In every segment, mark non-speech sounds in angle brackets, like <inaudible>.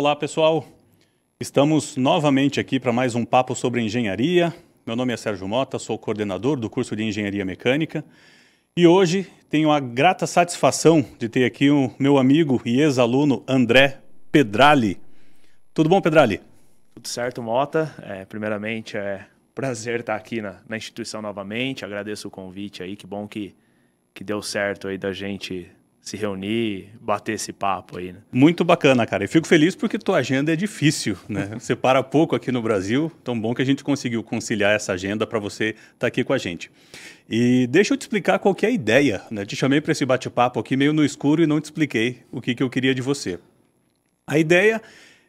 Olá, pessoal. Estamos novamente aqui para mais um papo sobre engenharia. Meu nome é Sérgio Mota, sou coordenador do curso de Engenharia Mecânica e hoje tenho a grata satisfação de ter aqui o meu amigo e ex-aluno André Pedrali. Tudo bom, Pedrali? Tudo certo, Mota. É, primeiramente, é prazer estar aqui na, na instituição novamente. Agradeço o convite aí. Que bom que, que deu certo aí da gente se reunir, bater esse papo aí. Né? Muito bacana, cara. E fico feliz porque tua agenda é difícil, né? <laughs> você para pouco aqui no Brasil, tão bom que a gente conseguiu conciliar essa agenda para você estar tá aqui com a gente. E deixa eu te explicar qual é a ideia, né? Te chamei para esse bate-papo aqui meio no escuro e não te expliquei o que, que eu queria de você. A ideia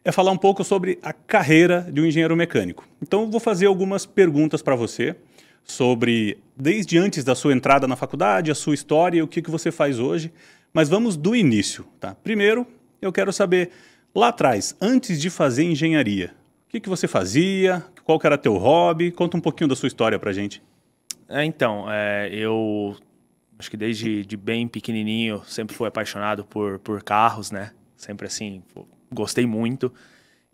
é falar um pouco sobre a carreira de um engenheiro mecânico. Então, eu vou fazer algumas perguntas para você sobre desde antes da sua entrada na faculdade, a sua história, o que, que você faz hoje. Mas vamos do início, tá? Primeiro, eu quero saber lá atrás, antes de fazer engenharia, o que, que você fazia? Qual era teu hobby? Conta um pouquinho da sua história pra gente. É, então, é, eu acho que desde de bem pequenininho sempre fui apaixonado por, por carros, né? Sempre assim, gostei muito.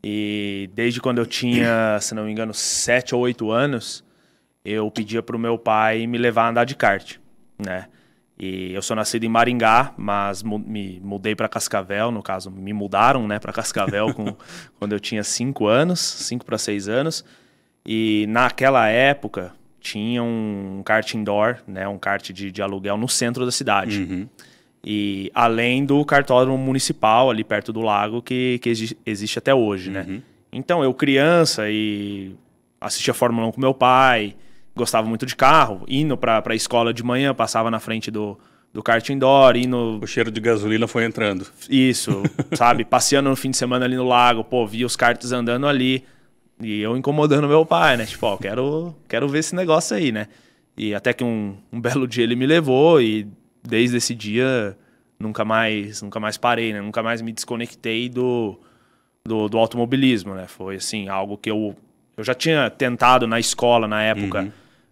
E desde quando eu tinha, <coughs> se não me engano, 7 ou 8 anos, eu pedia pro meu pai me levar a andar de kart, né? E eu sou nascido em Maringá, mas mu me mudei para Cascavel, no caso, me mudaram né, para Cascavel com, <laughs> quando eu tinha 5 anos, 5 para 6 anos. E naquela época tinha um kart indoor, né, um kart de, de aluguel no centro da cidade. Uhum. E além do cartódromo municipal ali perto do lago que, que exi existe até hoje, né. uhum. né? Então eu criança e assistia Fórmula 1 com meu pai, gostava muito de carro, indo para a escola de manhã, passava na frente do, do kart indoor, indo... O cheiro de gasolina foi entrando. Isso, <laughs> sabe? Passeando no fim de semana ali no lago, pô, via os karts andando ali e eu incomodando meu pai, né? Tipo, ó, quero, quero ver esse negócio aí, né? E até que um, um belo dia ele me levou e desde esse dia nunca mais nunca mais parei, né? Nunca mais me desconectei do, do, do automobilismo, né? Foi, assim, algo que eu, eu já tinha tentado na escola na época... Uhum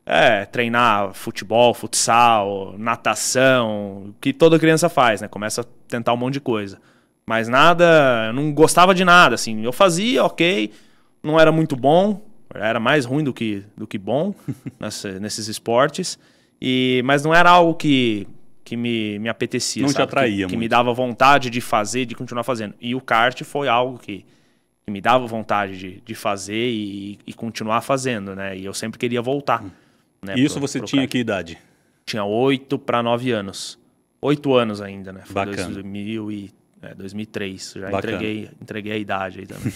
é, treinar futebol, futsal, natação, que toda criança faz, né? Começa a tentar um monte de coisa. Mas nada, eu não gostava de nada, assim. Eu fazia, ok, não era muito bom, era mais ruim do que, do que bom <laughs> nesses esportes. E, mas não era algo que, que me, me apetecia, não sabe? te atraía que, muito. que me dava vontade de fazer, de continuar fazendo. E o kart foi algo que, que me dava vontade de, de fazer e, e continuar fazendo, né? E eu sempre queria voltar. Hum. Né, Isso pro, você pro tinha cara. que idade? Tinha 8 para 9 anos. 8 anos ainda, né? Foi Bacana. 2000 e, é, 2003. Já entreguei, entreguei a idade aí também.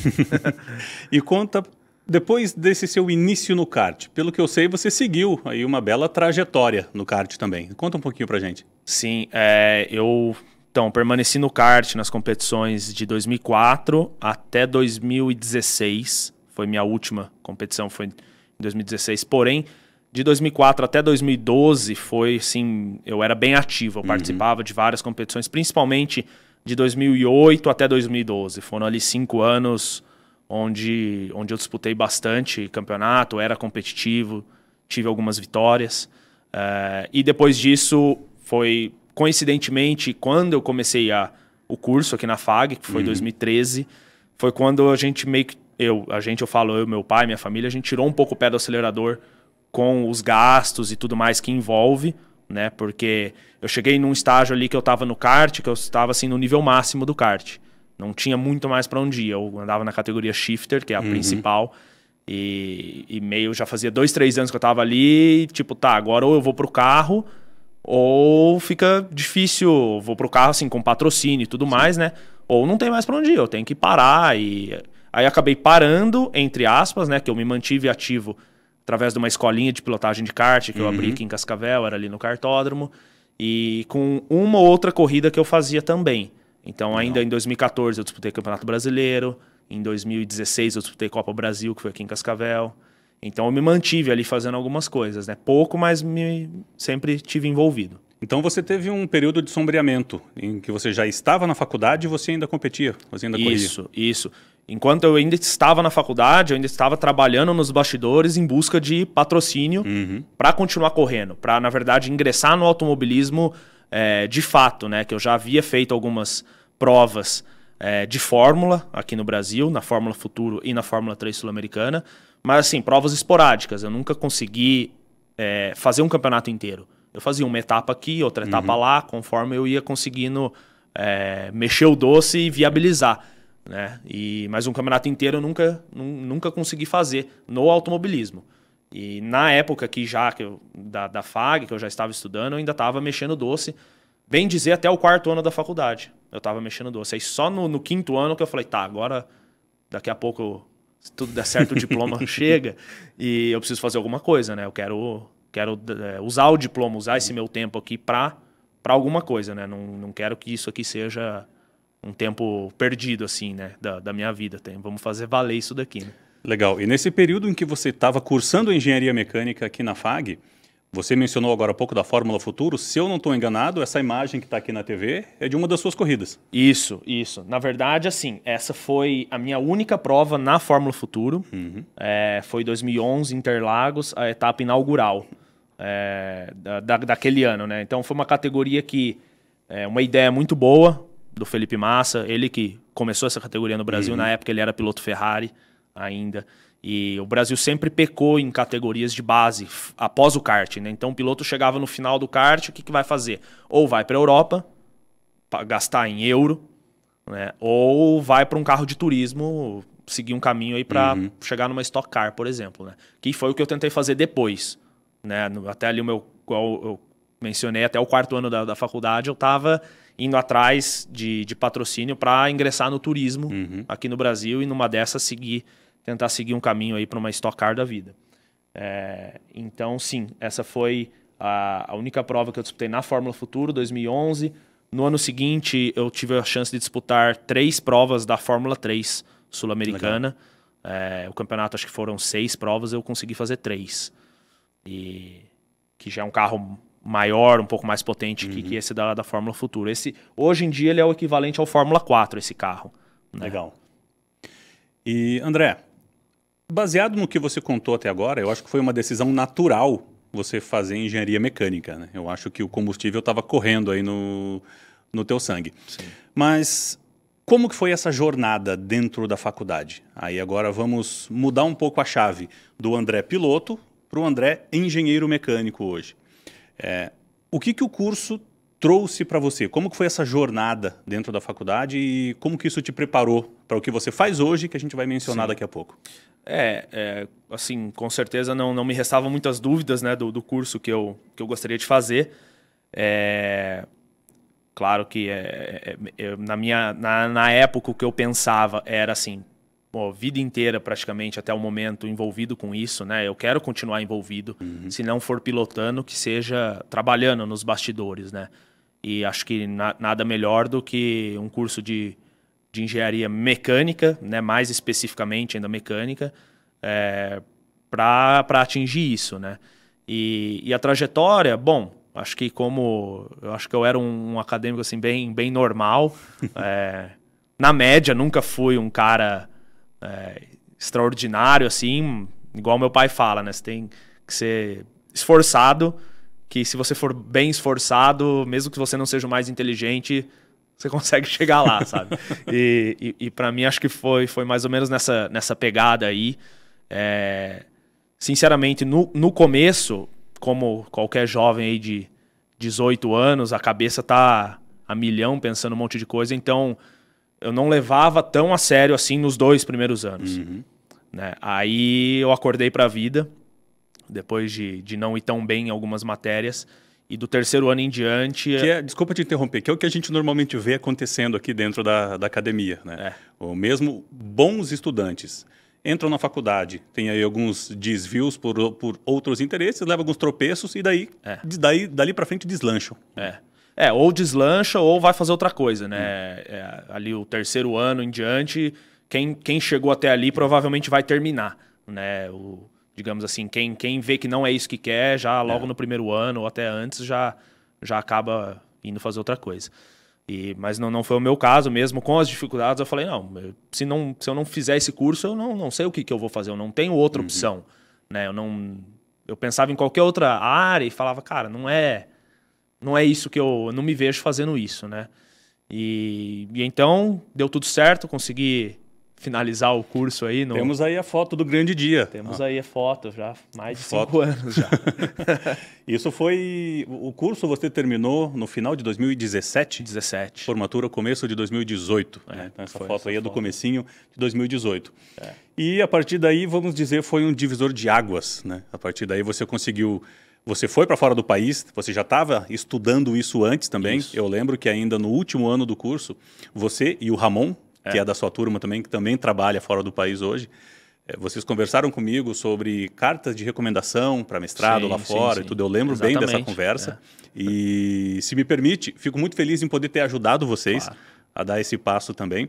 <laughs> e conta depois desse seu início no kart, pelo que eu sei, você seguiu aí uma bela trajetória no kart também. Conta um pouquinho para gente. Sim, é, eu então permaneci no kart nas competições de 2004 até 2016. Foi minha última competição, foi em 2016. Porém, de 2004 até 2012 foi, sim, eu era bem ativo, eu uhum. participava de várias competições, principalmente de 2008 até 2012. Foram ali cinco anos onde, onde eu disputei bastante campeonato, era competitivo, tive algumas vitórias. Eh, e depois disso, foi coincidentemente quando eu comecei a, o curso aqui na FAG, que foi em uhum. 2013, foi quando a gente meio que. Eu, a gente, eu falo, eu, meu pai, minha família, a gente tirou um pouco o pé do acelerador com os gastos e tudo mais que envolve, né? Porque eu cheguei num estágio ali que eu estava no kart, que eu estava assim no nível máximo do kart. Não tinha muito mais para onde ir. Eu andava na categoria shifter, que é a uhum. principal. E, e, meio já fazia dois, três anos que eu estava ali, e, tipo, tá, agora ou eu vou pro carro, ou fica difícil, vou pro carro assim com patrocínio e tudo Sim. mais, né? Ou não tem mais para onde ir, eu tenho que parar e aí acabei parando entre aspas, né, que eu me mantive ativo através de uma escolinha de pilotagem de kart que uhum. eu abri uhum. aqui em Cascavel, era ali no kartódromo, e com uma ou outra corrida que eu fazia também. Então, ainda Não. em 2014 eu disputei Campeonato Brasileiro, em 2016 eu disputei Copa Brasil, que foi aqui em Cascavel. Então eu me mantive ali fazendo algumas coisas, né? Pouco, mas me sempre tive envolvido. Então você teve um período de sombreamento em que você já estava na faculdade e você ainda competia, você ainda corria. Isso, isso. Enquanto eu ainda estava na faculdade, eu ainda estava trabalhando nos bastidores em busca de patrocínio uhum. para continuar correndo, para na verdade ingressar no automobilismo é, de fato, né? Que eu já havia feito algumas provas é, de fórmula aqui no Brasil, na Fórmula Futuro e na Fórmula 3 Sul-Americana, mas assim provas esporádicas. Eu nunca consegui é, fazer um campeonato inteiro. Eu fazia uma etapa aqui, outra etapa uhum. lá, conforme eu ia conseguindo mexer o doce e viabilizar. Né? E, mas um campeonato inteiro eu nunca, nunca consegui fazer no automobilismo. E na época que já que eu, da, da FAG, que eu já estava estudando, eu ainda estava mexendo doce, bem dizer até o quarto ano da faculdade. Eu estava mexendo doce. Aí só no, no, quinto ano que eu falei, tá, agora daqui a pouco, se tudo der certo, o diploma <laughs> chega e eu preciso fazer alguma coisa, né? Eu quero, quero é, usar o diploma, usar esse meu tempo aqui para alguma coisa, né? Não, não quero que isso aqui seja um tempo perdido, assim, né? Da, da minha vida. Tem, vamos fazer valer isso daqui, né? Legal. E nesse período em que você estava cursando engenharia mecânica aqui na FAG, você mencionou agora há pouco da Fórmula Futuro. Se eu não estou enganado, essa imagem que está aqui na TV é de uma das suas corridas. Isso, isso. Na verdade, assim, essa foi a minha única prova na Fórmula Futuro. Uhum. É, foi 2011, Interlagos, a etapa inaugural é, da, daquele ano, né? Então foi uma categoria que é uma ideia muito boa, do Felipe Massa, ele que começou essa categoria no Brasil, uhum. na época ele era piloto Ferrari ainda. E o Brasil sempre pecou em categorias de base após o kart, né? Então o piloto chegava no final do kart, o que, que vai fazer? Ou vai para a Europa, para gastar em euro, né? Ou vai para um carro de turismo, seguir um caminho aí para uhum. chegar numa Stock Car, por exemplo, né? Que foi o que eu tentei fazer depois, né? Até ali o meu eu mencionei, até o quarto ano da, da faculdade, eu estava indo atrás de, de patrocínio para ingressar no turismo uhum. aqui no Brasil e numa dessas seguir, tentar seguir um caminho aí para uma Stock Car da vida. É, então, sim, essa foi a, a única prova que eu disputei na Fórmula Futuro, 2011. No ano seguinte, eu tive a chance de disputar três provas da Fórmula 3 sul-americana. É, o campeonato, acho que foram seis provas, eu consegui fazer três. E que já é um carro maior, um pouco mais potente uhum. que, que, uhum. esse da, da Fórmula Futura. Esse, hoje em dia ele é o equivalente ao Fórmula 4, esse carro. Né? Legal. E, André, baseado no que você contou até agora, eu acho que foi uma decisão natural você fazer engenharia mecânica. Né? Eu acho que o combustível estava correndo aí no, no teu sangue. Sim. Mas como que foi essa jornada dentro da faculdade? Aí agora vamos mudar um pouco a chave do André piloto para o André engenheiro mecânico hoje. É, o que, que o curso trouxe para você? Como que foi essa jornada dentro da faculdade e como que isso te preparou para o que você faz hoje, que a gente vai mencionar Sim. daqui a pouco? É, é, assim, com certeza não, não me restavam muitas dúvidas né, do, do curso que eu, que eu gostaria de fazer. É, claro que é, é, é na, minha, na, na época o que eu pensava era assim, pô, vida inteira praticamente até o momento envolvido com isso, né? Eu quero continuar envolvido, uhum. se não for pilotando, que seja trabalhando nos bastidores, né? E acho que na, nada melhor do que um curso de, de engenharia mecânica, né? Mais especificamente ainda mecânica, é, para atingir isso, né? E, e a trajetória, bom, acho que como eu acho que eu era um, um acadêmico assim bem bem normal, <laughs> é, na média nunca fui um cara é, extraordinário, assim, igual meu pai fala, né? Você tem que ser esforçado, que se você for bem esforçado, mesmo que você não seja o mais inteligente, você <laughs> consegue chegar lá, sabe? <laughs> e e, e para mim, acho que foi, foi mais ou menos nessa, nessa pegada aí. É, sinceramente, no, no começo, como qualquer jovem aí de 18 anos, a cabeça tá a milhão pensando um monte de coisa, então eu não levava tão a sério assim nos dois primeiros anos. Uhum. Né? Aí eu acordei para a vida, depois de, de não ir tão bem em algumas matérias. E do terceiro ano em diante. É, desculpa te interromper, que é o que a gente normalmente vê acontecendo aqui dentro da, da academia. Né? É. mesmo bons estudantes entram na faculdade, tem aí alguns desvios por, por outros interesses, leva alguns tropeços e daí, é. daí dali para frente deslancham. É. É, ou deslancha ou vai fazer outra coisa, né? Hum. É, é, ali o terceiro ano em diante, quem, quem chegou até ali provavelmente vai terminar, né? O, digamos assim, quem, quem vê que não é isso que quer, já é. logo é. no primeiro ano ou até antes, já, já acaba indo fazer outra coisa. E, mas não, não foi o meu caso, mesmo com as dificuldades, eu falei, não, se, não, se eu não fizer esse curso, eu não, não sei o que, que eu vou fazer, eu não tenho outra uhum. opção, né? Eu não... Eu pensava em qualquer outra área e falava, cara, não é não é isso que eu não me vejo fazendo isso, né? E, e então deu tudo certo, consegui finalizar o curso aí. No... Temos aí a foto do grande dia. Temos ah. aí a foto já, mais de foto. cinco anos já. <laughs> Isso foi. O curso você terminou no final de 2017? 17. Formatura começo de 2018. É, né? Então essa foto essa aí foto. é do comecinho de 2018. É. E a partir daí, vamos dizer, foi um divisor de águas. Né? A partir daí você conseguiu você foi para fora do país, você já estava estudando isso antes também. Isso. Eu lembro que ainda no último ano do curso, você e o Ramon, é. que é da sua turma também, que também trabalha fora do país hoje, eh, vocês conversaram comigo sobre cartas de recomendação para mestrado sim, lá fora sim, sim. e tudo. Eu lembro Exatamente. bem dessa conversa. É. E, se me permite, fico muito feliz em poder ter ajudado vocês claro. a dar esse passo também.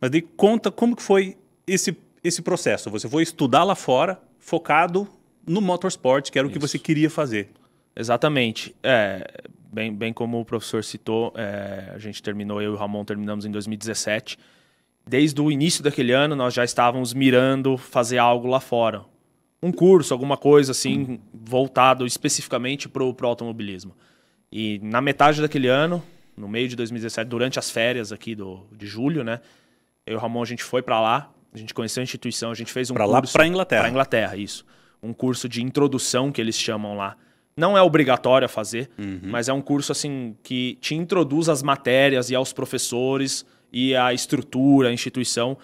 Mas daí conta como que foi esse, esse processo. Você foi estudar lá fora, focado no motorsport, que era Isso. o que você queria fazer. Exatamente. É, bem, bem como o professor citou, é, a gente terminou, eu e o Ramon terminamos em 2017. Desde o início daquele ano, nós já estávamos mirando fazer algo lá fora. Um curso, alguma coisa assim, hum. voltado especificamente para o automobilismo. E na metade daquele ano, no meio de 2017, durante as férias aqui do, de julho, né? Eu e o Ramon, a gente foi para lá, a gente conheceu a instituição, a gente fez um pra curso... Para lá, para Inglaterra. Para Inglaterra, isso um curso de introdução que eles chamam lá. Não é obrigatório a fazer, uhum. mas é um curso assim que te introduz às matérias e aos professores e à estrutura, à instituição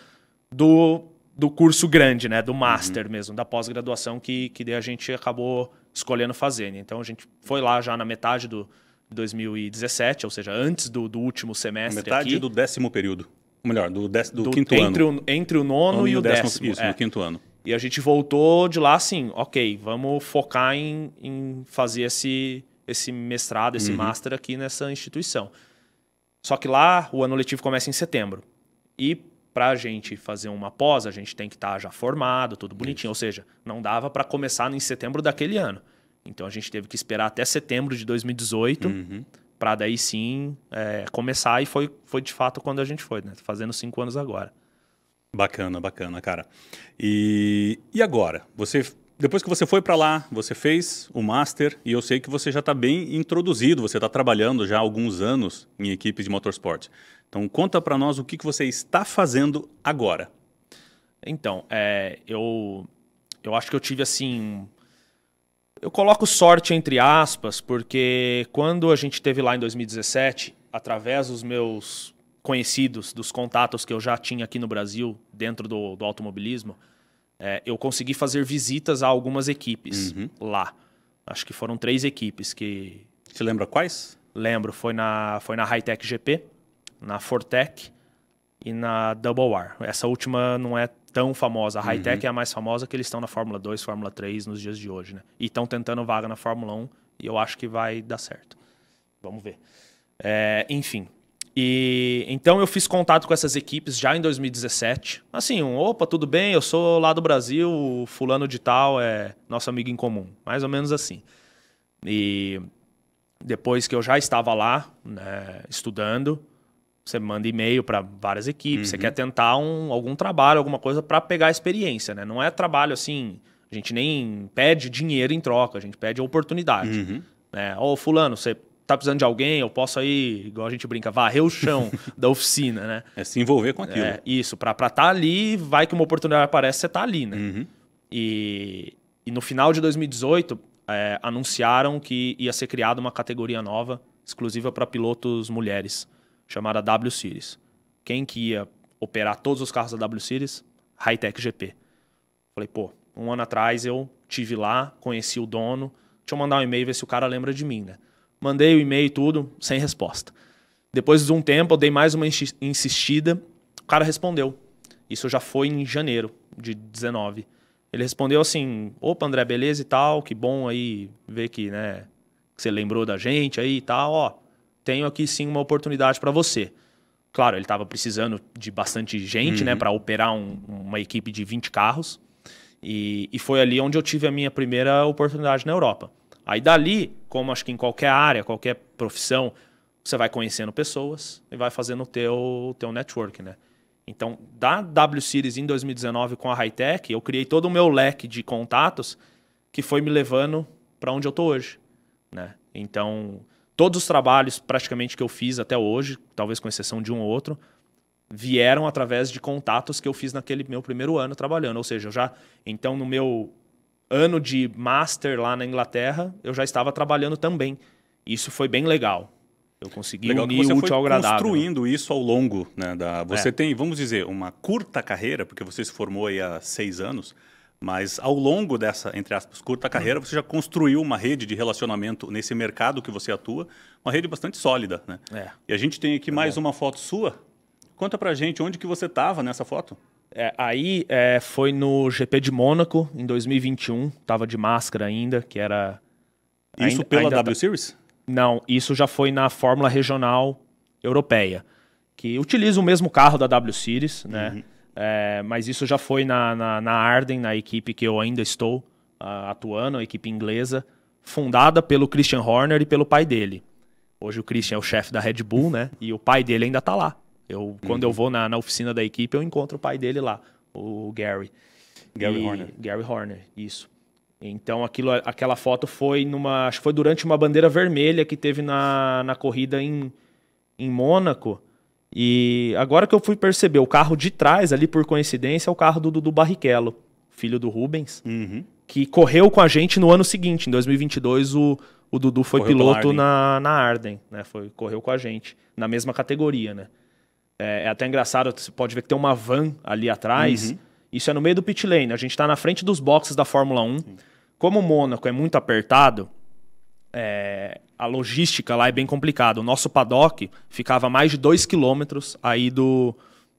do, do curso grande, né? Do master uhum. mesmo, da pós-graduação que, que a gente acabou escolhendo fazer. Né? Então a gente foi lá já na metade do 2017, ou seja, antes do, do último semestre. Metade aqui. do décimo período. Melhor, do, do, do quinto entre ano. O, entre o nono, nono então, e o décimo. décimo isso, é. quinto ano. E a gente voltou de lá assim, ok, vamos focar em, em fazer esse, esse mestrado, esse uhum. master aqui nessa instituição. Só que lá o ano letivo começa em setembro. E para a gente fazer uma pós, a gente tem que estar tá já formado, tudo bonitinho. Isso. Ou seja, não dava para começar em setembro daquele ano. Então a gente teve que esperar até setembro de 2018 uhum. para daí sim é, começar. E foi, foi de fato quando a gente foi, né? Fazendo cinco anos agora. Bacana, bacana, cara. E, e agora? Você depois que você foi para lá, você fez o master e eu sei que você já está bem introduzido, você está trabalhando já há alguns anos em equipe de motorsport. Então conta para nós o que, que você está fazendo agora. Então, é, eu eu acho que eu tive assim, eu coloco sorte entre aspas, porque quando a gente teve lá em 2017, através dos meus conhecidos, dos contatos que eu já tinha aqui no Brasil, dentro do, do automobilismo, é, eu consegui fazer visitas a algumas equipes uhum. lá. Acho que foram três equipes que. Você lembra quais? Lembro, foi na, foi na Hightech GP, na Fortec e na Double R. Essa última não é tão famosa. A Hightech uhum. é a mais famosa que eles estão na Fórmula 2, Fórmula 3 nos dias de hoje, né? E estão tentando vaga na Fórmula 1 e eu acho que vai dar certo. Vamos ver. É, enfim, e então eu fiz contato com essas equipes já em 2017. Assim, um, opa, tudo bem, eu sou lá do Brasil, fulano de tal é nosso amigo em comum, mais ou menos assim. E depois que eu já estava lá, né, estudando, você manda e-mail para várias equipes, uhum. você quer tentar um, algum trabalho, alguma coisa para pegar a experiência, né? Não é trabalho assim, a gente nem pede dinheiro em troca, a gente pede oportunidade. Uhum. Né? Ô, fulano, você tá precisando de alguém, eu posso aí, igual a gente brinca, varrer o chão <laughs> da oficina, né? É se envolver com aquilo. É, isso, para estar tá ali, vai que uma oportunidade aparece, você tá ali, né? Uhum. E, e no final de 2018, é, anunciaram que ia ser criada uma categoria nova, exclusiva para pilotos mulheres, chamada W Series. Quem que ia operar todos os carros da W Series? Hightech GP. Falei, pô, um ano atrás eu tive lá, conheci o dono, deixa eu mandar um e-mail ver se o cara lembra de mim, né? mandei o e-mail e tudo, sem resposta. Depois de um tempo, eu dei mais uma insistida, o cara respondeu. Isso já foi em janeiro de 19. Ele respondeu assim: "Opa, André, beleza e tal, que bom aí ver que, né, que você lembrou da gente aí e tal, ó. Tenho aqui sim uma oportunidade para você." Claro, ele estava precisando de bastante gente, né, uhum. né, para operar um, uma equipe de 20 carros. E, e foi ali onde eu tive a minha primeira oportunidade na Europa. Aí dali, como acho que em qualquer área, qualquer profissão, você vai conhecendo pessoas e vai fazendo o teu, teu network, né? Então, da W Series em 2019 com a Hightech, eu criei todo o meu leque de contatos que foi me levando para onde eu tô hoje, né? Então, todos os trabalhos praticamente que eu fiz até hoje, talvez com exceção de um ou outro, vieram através de contatos que eu fiz naquele meu primeiro ano trabalhando, ou seja, eu já então no meu ano de master lá na Inglaterra, eu já estava trabalhando também. Isso foi bem legal. Eu consegui legal unir que você útil foi ao agradável. construindo isso ao longo, né? Da, você é. tem, vamos dizer, uma curta carreira, porque você se formou aí há seis anos, mas ao longo dessa, entre aspas, curta carreira, você já construiu uma rede de relacionamento nesse mercado que você atua, uma rede bastante sólida, né? É. E a gente tem aqui é mais bom. uma foto sua. Conta pra gente onde que você estava nessa foto. É, aí é, foi no GP de Mônaco, em 2021. Tava de máscara ainda, que era. Isso ainda, pela ainda tá- W Series? Não, isso já foi na Fórmula Regional Europeia, que utiliza o mesmo carro da W Series, né? Uhum. É, mas isso já foi na, na, na, Arden, na equipe que eu ainda estou uh, atuando, a equipe inglesa, fundada pelo Christian Horner e pelo pai dele. Hoje o Christian é o chefe da Red Bull, né? E o pai dele ainda tá lá. Eu, uhum. quando eu vou na, na oficina da equipe, eu encontro o pai dele lá, o Gary. Gary e, Horner. Gary Horner, isso. Então aquilo, aquela foto foi numa. Acho que foi durante uma bandeira vermelha que teve na, na corrida em, em Mônaco. E agora que eu fui perceber, o carro de trás, ali por coincidência, é o carro do Dudu Barrichello, filho do Rubens, uhum. que correu com a gente no ano seguinte, em 2022, o, o Dudu foi correu piloto na, na Arden, né? Foi, correu com a gente, na mesma categoria, né? É, é até engraçado, você pode ver que tem uma van ali atrás. Uhum. Isso é no meio do pit lane. A gente está na frente dos boxes da Fórmula 1. Sim. Como o Mônaco é muito apertado, é, a logística lá é bem complicada. O nosso paddock ficava a mais de 2 km aí do,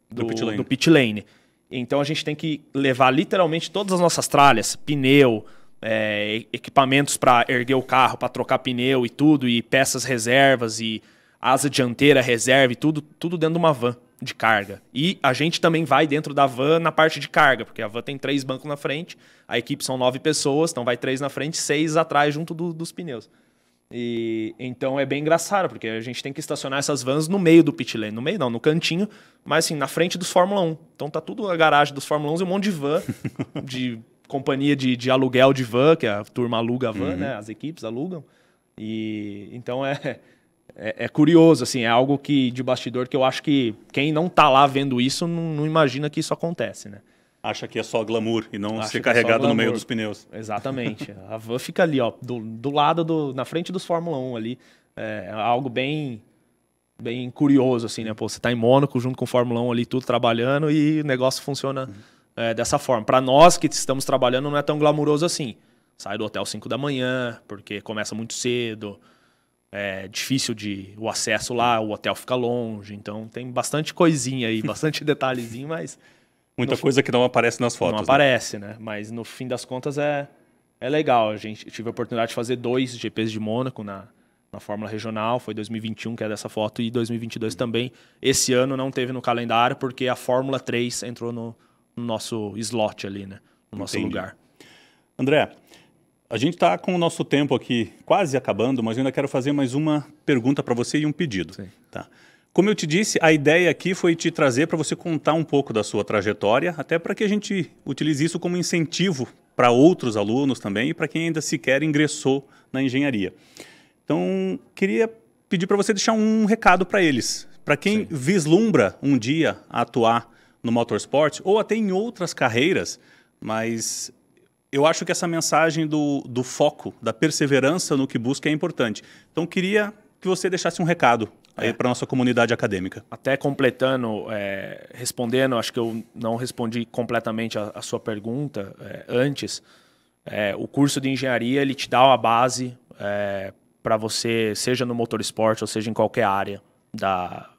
do, do, pit do, pit lane. Então a gente tem que levar literalmente todas as nossas tralhas, pneu, é, equipamentos para erguer o carro, para trocar pneu e tudo, e peças reservas e asa dianteira, reserva e tudo, tudo dentro de uma van de carga. E a gente também vai dentro da van na parte de carga, porque a van tem três bancos na frente, a equipe são nove pessoas, então vai três na frente, seis atrás junto do, dos pneus. E então é bem engraçado, porque a gente tem que estacionar essas vans no meio do pit lane, no meio não, no cantinho, mas assim, na frente dos Fórmula 1. Então tá tudo a garagem dos Fórmula 1 e um monte de van <laughs> de companhia de, de, aluguel de van, que a turma aluga a van, uhum. né? As equipes alugam. E então é é, é, curioso, assim, é algo que de bastidor que eu acho que quem não tá lá vendo isso não, não imagina que isso acontece, né? Acha que é só glamour e não Acha ser é carregado é no meio dos pneus. Exatamente. a van fica ali, ó, do, do lado do. na frente dos Fórmula 1 ali. É, é algo bem bem curioso, assim, né? Pô, você tá em Mônaco junto com o Fórmula 1 ali, tudo trabalhando e o negócio funciona uhum. é, dessa forma. Para nós que estamos trabalhando, não é tão glamuroso assim. Sai do hotel 5 da manhã, porque começa muito cedo é difícil de o acesso lá, o hotel fica longe, então tem bastante coisinha aí, <laughs> bastante detalhezinho, mas muita coisa que não aparece nas fotos. Não né? aparece, né? Mas no fim das contas é é legal. A gente tive a oportunidade de fazer dois GPs de Mônaco na na Fórmula Regional, foi 2021 que é dessa foto e 2022 uhum. também. Esse ano não teve no calendário porque a Fórmula 3 entrou no, no nosso slot ali, né? No nosso Entendi. lugar. André, a gente está com o nosso tempo aqui quase acabando, mas eu ainda quero fazer mais uma pergunta para você e um pedido. Sim. Tá? Como eu te disse, a ideia aqui foi te trazer para você contar um pouco da sua trajetória, até para que a gente utilize isso como incentivo para outros alunos também e para quem ainda sequer ingressou na engenharia. Então, queria pedir para você deixar um recado para eles, para quem Sim. vislumbra um dia atuar no motorsport ou até em outras carreiras, mas eu acho que essa mensagem do, do foco, da perseverança no que busca é importante. Então, queria que você deixasse um recado é. para a nossa comunidade acadêmica. Até completando, é, respondendo, acho que eu não respondi completamente a, a sua pergunta é, antes. É, o curso de engenharia ele te dá uma base é, para você, seja no motorsport ou seja em qualquer área da,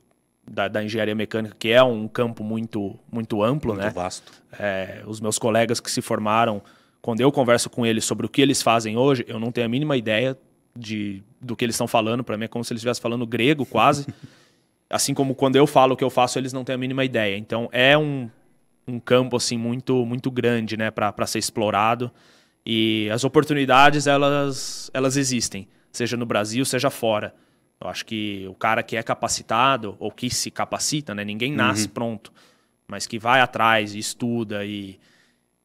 da, da, engenharia mecânica, que é um campo muito, muito amplo, muito né? vasto. É, os meus colegas que se formaram quando eu converso com eles sobre o que eles fazem hoje, eu não tenho a mínima ideia de, do que eles estão falando. Para mim é como se eles estivessem falando grego, quase. <laughs> assim como quando eu falo o que eu faço, eles não têm a mínima ideia. Então é um, um campo assim muito muito grande, né, para ser explorado. E as oportunidades elas elas existem, seja no Brasil, seja fora. Eu acho que o cara que é capacitado ou que se capacita, né, ninguém nasce uhum. pronto, mas que vai atrás e estuda e,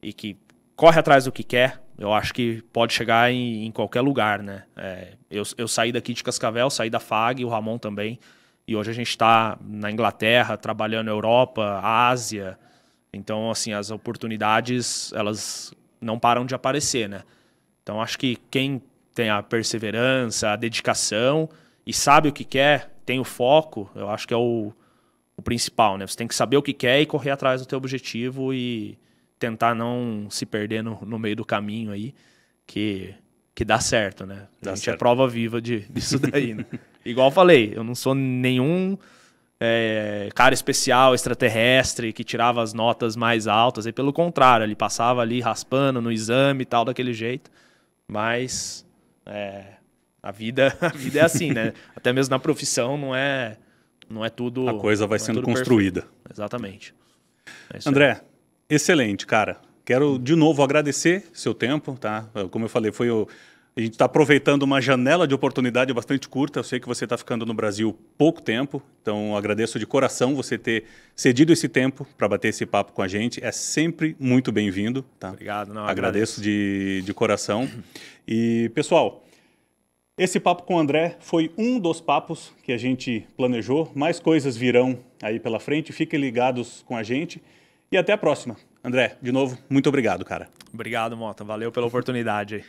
e que corre atrás do que quer. Eu acho que pode chegar em, em qualquer lugar, né? É, eu, eu saí daqui de Cascavel, saí da FAG, o Ramon também. E hoje a gente está na Inglaterra, trabalhando na Europa, Ásia. Então, assim, as oportunidades, elas não param de aparecer, né? Então, acho que quem tem a perseverança, a dedicação e sabe o que quer, tem o foco, eu acho que é o, o principal, né? Você tem que saber o que quer e correr atrás do teu objetivo e, tentar não se perder no, no meio do caminho aí, que, que dá certo, né? Dá a gente é certo. é prova viva de, <laughs> disso daí, né? Igual eu falei, eu não sou nenhum é, cara especial, extraterrestre, que tirava as notas mais altas. E pelo contrário, ele passava ali raspando no exame e tal, daquele jeito. Mas é, a, vida, <laughs> a vida é assim, né? <laughs> Até mesmo na profissão não é, não é tudo. A coisa vai é sendo é construída. Perfeito. Exatamente. É André, Excelente, cara. Quero de novo agradecer seu tempo, tá? Como eu falei, foi o, a gente está aproveitando uma janela de oportunidade bastante curta. Eu sei que você está ficando no Brasil pouco tempo, então agradeço de coração você ter cedido esse tempo para bater esse papo com a gente. É sempre muito bem-vindo. Tá? Obrigado, não, agradeço, agradeço de, de coração. E, pessoal, esse papo com o André foi um dos papos que a gente planejou. Mais coisas virão aí pela frente. Fiquem ligados com a gente. E até a próxima. André, de novo, muito obrigado, cara. Obrigado, Mota. Valeu pela oportunidade.